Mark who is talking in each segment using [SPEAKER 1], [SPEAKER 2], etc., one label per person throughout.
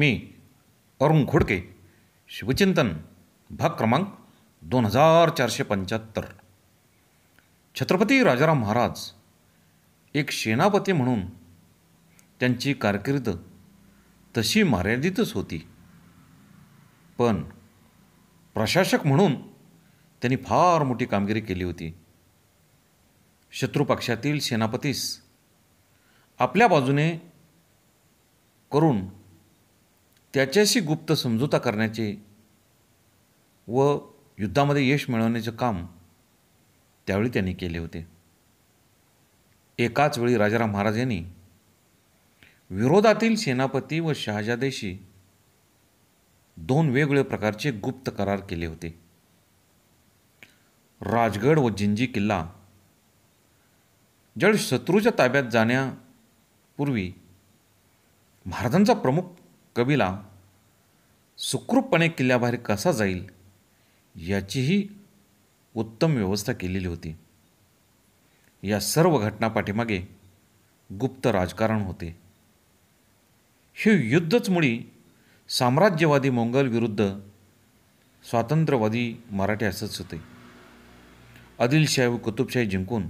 [SPEAKER 1] मी अरुण खोडके शिवचिंतन भाग क्रमांक दोन हजार चारशे पंच्याहत्तर छत्रपती राजाराम महाराज एक सेनापती म्हणून त्यांची कारकीर्द तशी मर्यादितच होती पण प्रशासक म्हणून त्यांनी फार मोठी कामगिरी केली होती शत्रुपक्षातील सेनापतीस आपल्या बाजूने करून त्याच्याशी गुप्त समजूता करण्याचे व युद्धामध्ये यश मिळवण्याचे काम त्यावेळी त्यांनी केले होते एकाच वेळी राजाराम महाराज यांनी विरोधातील सेनापती व शहाजादेशी दोन वेगवेगळ्या प्रकारचे गुप्त करार केले होते राजगड व जिंजी किल्ला जड शत्रूच्या ताब्यात जाण्यापूर्वी महाराजांचा प्रमुख कवीला सुखरूपपणे किल्ल्याबाहेर कसा जाईल याचीही उत्तम व्यवस्था केलेली होती या सर्व घटना पाठीमागे गुप्त राजकारण होते हे युद्धच मुळी साम्राज्यवादी मोंगल विरुद्ध स्वातंत्र्यवादी मराठे असंच होते आदिलशाही व कुतुबशाही जिंकून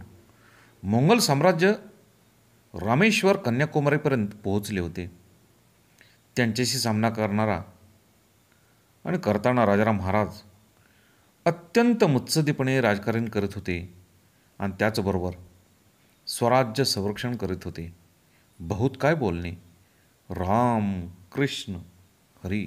[SPEAKER 1] मोंगल साम्राज्य रामेश्वर कन्याकुमारीपर्यंत पोहोचले होते त्यांच्याशी सामना करणारा आणि करताना राजाराम महाराज अत्यंत मुत्सदीपणे राजकारण करत होते आणि त्याचबरोबर स्वराज्य संरक्षण करीत होते बहुत काय बोलणे राम कृष्ण हरी